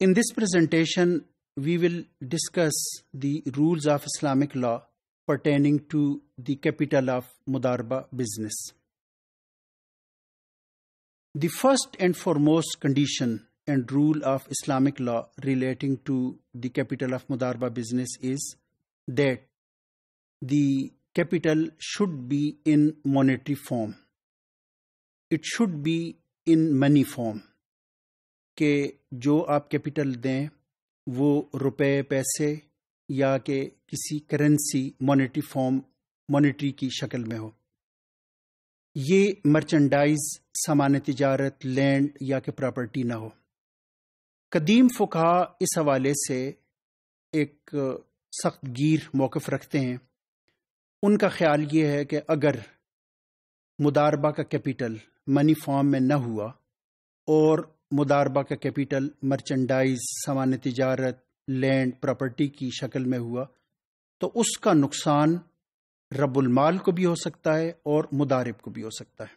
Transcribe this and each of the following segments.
In this presentation, we will discuss the rules of Islamic law pertaining to the capital of Mudarba business. The first and foremost condition and rule of Islamic law relating to the capital of Mudarba business is that the capital should be in monetary form. It should be in money form कि जो आप capital दें वो रुपए पैसे या के किसी करेंसी मॉनेटरी फॉर्म मॉनेटरी की शक्ल में हो ये मर्चेंडाइज सामान तजारत लैंड या कि प्रॉपर्टी ना हो कदीम फुका इस हवाले से एक सख्त गिर मौक़ रखते हैं उनका ख्याल ये है कि अगर मुदारबा का कैपिटल मनी फॉर्म में न हुआ और मुदारबा का कैपिटल मर्चेंडाइज सामान्य तजारत लैंड प्रॉपर्टी की शक्ल में हुआ तो उसका नुकसान रबुलमाल को भी हो सकता है और मुदारब को भी हो सकता है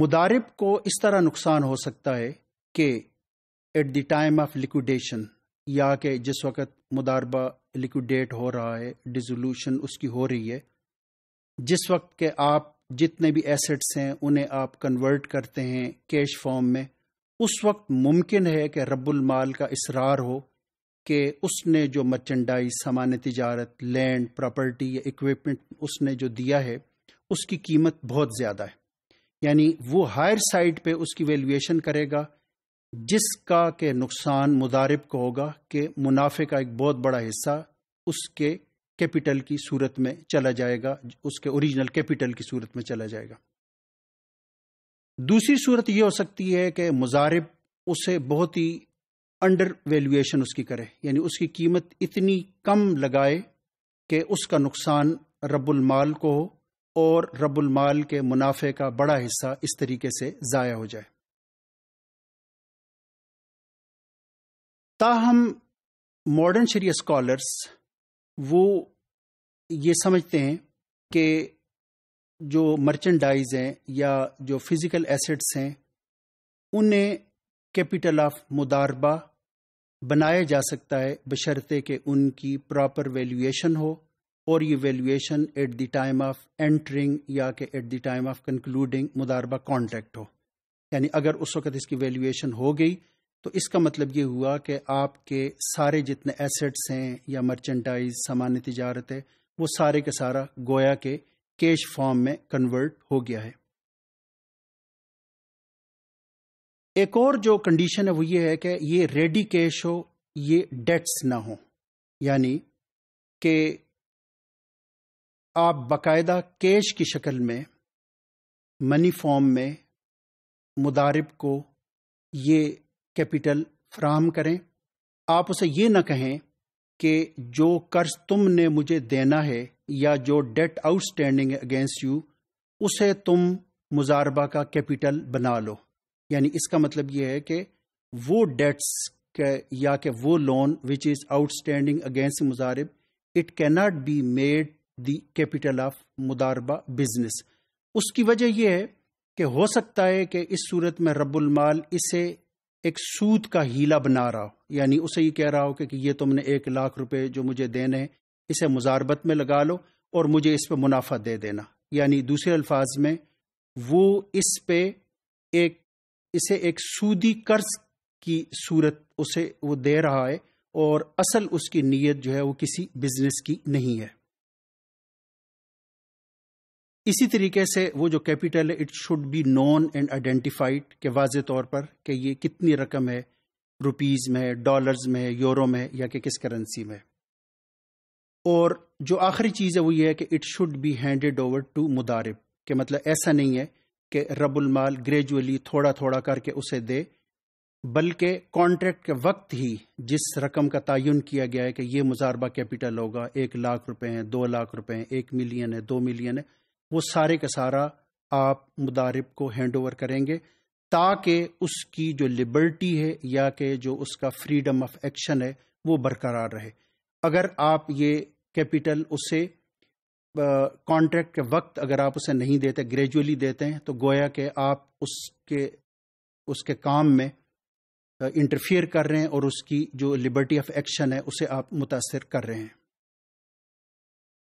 मुदारब को इस तरह नुकसान हो सकता है कि at the time of liquidation या कि जिस वक्त मुदारबा लिक्विडेट हो रहा है डिजोल्यूशन उसकी हो रही है जिस वक्त के आप जितने भी एसेट्स हैं उन्हें आप कन्वर्ट करते हैं कैश फॉर्म में उस वक्त मुमकिन है कि रब्बुल माल का इसरार हो कि उसने जो मर्चेंडाइज सामान तजारत लैंड प्रॉपर्टी या इक्विपमेंट उसने जो दिया है उसकी कीमत बहुत ज़्यादा है यानी वो हायर साइड पे उसकी वैल्यूएशन करेगा जिसका के नुकसान मुदारिब को होगा कि मुनाफे का एक बहुत बड़ा हिस्सा उसके कैपिटल की सूरत में चला जाएगा उसके ओरिजिनल कैपिटल की सूरत में चला जाएगा दूसरी सूरत यह हो सकती है कि मुजारिब उसे बहुत ही अंडर वैल्यूएशन उसकी करे यानी उसकी कीमत इतनी कम लगाए कि उसका नुकसान रबुलमाल को हो और रबुलमाल के मुनाफे का बड़ा हिस्सा इस तरीके से ज़ाया हो जाए ताहम मॉडर्न शरीय स्कॉलर्स वो ये समझते हैं कि जो मर्चेंडाइज हैं या जो फिज़िकल एसेट्स हैं उन्हें कैपिटल ऑफ मुदारबा बनाया जा सकता है बशर्ते कि उनकी प्रॉपर वैल्यूएशन हो और ये valuation at the time of entering या कि at the time of concluding मुदारबा कॉन्ट्रैक्ट हो यानी अगर उस वक्त इसकी वैल्यूएशन हो गई तो इसका मतलब ये हुआ कि आपके सारे जितने एसेट्स हैं या मर्चेंडाइज सामान्य तजारत है वो सारे का सारा गोया के कैश फॉर्म में कन्वर्ट हो गया है एक और जो कंडीशन है वो ये है कि ये रेडी कैश हो ये डेट्स ना हो यानी कि आप बाकायदा कैश की शक्ल में मनी फॉर्म में मुदारब को ये कैपिटल फ्राहम करें आप उसे ये न कहें कि जो कर्ज तुमने मुझे देना है या जो डेट आउटस्टैंडिंग अगेंस्ट यू उसे तुम मुजारबा का कैपिटल बना लो यानी इसका मतलब यह है कि वो डेट्स या कि वो loan which is outstanding against मुजारब it cannot be made the capital of मुदारबा बिजनेस उसकी वजह यह है कि हो सकता है कि इस सूरत में रबुलमाल माल इसे एक सूद का हीला बना रहा हो यानी उसे ये कह रहा हो कि, कि ये तुमने एक लाख रुपए जो मुझे देने हैं इसे मुजारबत में लगा लो और मुझे इस पर मुनाफा दे देना यानी दूसरे अल्फाज में वो इस पे एक इसे एक सूदी कर्ज की सूरत उसे वो दे रहा है और असल उसकी नीयत जो है वो किसी बिजनेस की नहीं है इसी तरीके से वो जो कैपिटल है it should be known and identified के वाज तौर पर कि ये कितनी रकम है रुपीज़ में डॉलर्स में यूरो में या कि किस करेंसी में और जो आखिरी चीज़ है वो ये है कि it should be handed over to मुदारिब के मतलब ऐसा नहीं है कि रबुलमाल ग्रेजुअली थोड़ा थोड़ा करके उसे दे बल्कि कॉन्ट्रैक्ट के वक्त ही जिस रकम का तयन किया गया है कि ये मुजारबा कैपिटल होगा एक लाख रुपए हैं दो लाख रुपए हैं एक मिलियन है दो मिलियन है वो सारे का सारा आप मुदारब को हैंड ओवर करेंगे ताकि उसकी जो लिबर्टी है या कि जो उसका फ्रीडम ऑफ एक्शन है वो बरकरार रहे अगर आप ये कैपिटल उसे कॉन्ट्रैक्ट के वक्त अगर आप उसे नहीं देते ग्रेजुअली देते हैं तो गोया के आप उसके उसके काम में इंटरफियर कर रहे हैं और उसकी जो लिबर्टी ऑफ एक्शन है उसे आप मुतासर कर रहे हैं